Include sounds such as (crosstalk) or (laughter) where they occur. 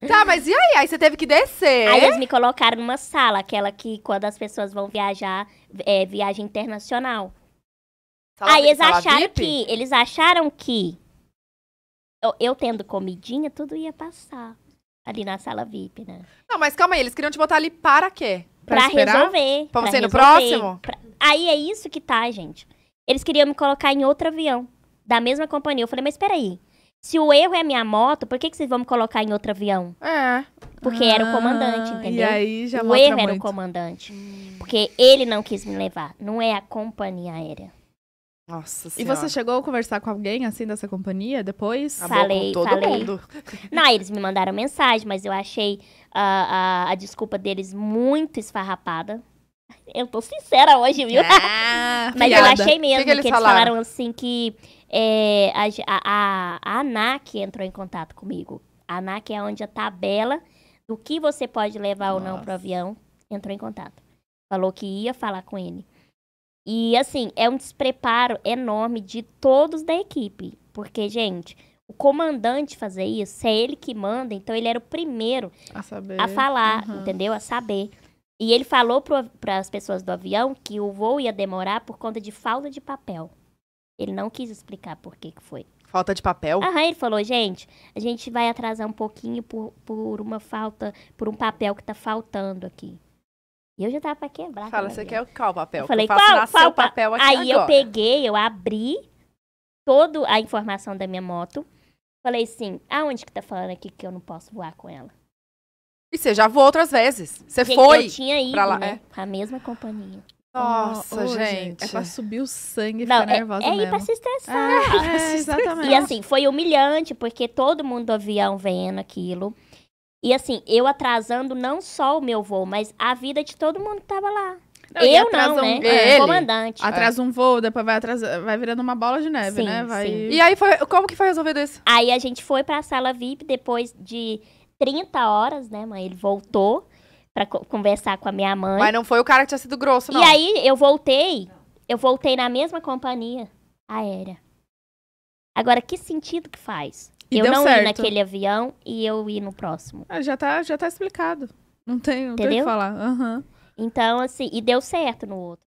Tá, é. mas e aí? Aí você teve que descer. Aí eles me colocaram numa sala, aquela que quando as pessoas vão viajar, é viagem internacional. Sala, aí eles acharam VIP? que. Eles acharam que eu, eu tendo comidinha, tudo ia passar. Ali na sala VIP, né? Não, mas calma aí, eles queriam te botar ali para quê? Pra, pra esperar? resolver. Pra, pra você ir no próximo? Pra... Aí é isso que tá, gente. Eles queriam me colocar em outro avião, da mesma companhia. Eu falei, mas peraí, se o erro é minha moto, por que, que vocês vão me colocar em outro avião? É. Porque ah, era o ah, comandante, entendeu? E aí já o erro muito. era o comandante. Hum. Porque ele não quis me levar. Não é a companhia aérea. Nossa senhora. E você chegou a conversar com alguém assim dessa companhia depois? Falei, com todo falei. mundo. Não, eles me mandaram mensagem, mas eu achei a, a desculpa deles muito esfarrapada. Eu tô sincera hoje, viu? Ah, (laughs) Mas piada. eu achei mesmo que, que eles, que eles falaram? assim que é, a, a, a ANAC entrou em contato comigo. A ANAC é onde a tabela do que você pode levar Nossa. ou não pro avião entrou em contato. Falou que ia falar com ele. E assim, é um despreparo enorme de todos da equipe. Porque, gente, o comandante fazer isso, é ele que manda, então ele era o primeiro a, a falar, uhum. entendeu? A saber. E ele falou para as pessoas do avião que o voo ia demorar por conta de falta de papel. Ele não quis explicar por que, que foi. Falta de papel? Aham, ele falou, gente, a gente vai atrasar um pouquinho por, por uma falta, por um papel que tá faltando aqui. E eu já tava pra quebrar. Fala, você quer qual papel? Eu falei, eu qual, qual o papel aqui Aí agora. eu peguei, eu abri toda a informação da minha moto. Falei assim, aonde que tá falando aqui que eu não posso voar com ela? E você já voou outras vezes. Você gente, foi. Eu tinha ido, lá, né? É. A mesma companhia. Nossa, oh, gente. É pra subir o sangue e ficar é, nervosa é mesmo. ir pra se estressar. É, é, (laughs) exatamente. E assim, foi humilhante, porque todo mundo do avião vendo aquilo. E assim, eu atrasando não só o meu voo, mas a vida de todo mundo que tava lá. Não, eu não, né? um, né? Ele, comandante. Atrasa é. um voo, depois vai atrasar, vai virando uma bola de neve, sim, né? Vai... Sim. E aí foi, como que foi resolvido isso? Aí a gente foi para a sala VIP depois de 30 horas, né, mãe? Ele voltou para co conversar com a minha mãe. Mas não foi o cara que tinha sido grosso, não. E aí eu voltei, eu voltei na mesma companhia aérea. Ah, Agora, que sentido que faz? E eu não certo. ir naquele avião e eu ir no próximo. Ah, já tá, já tá explicado. Não tem, o que falar. Uhum. Então, assim, e deu certo no outro.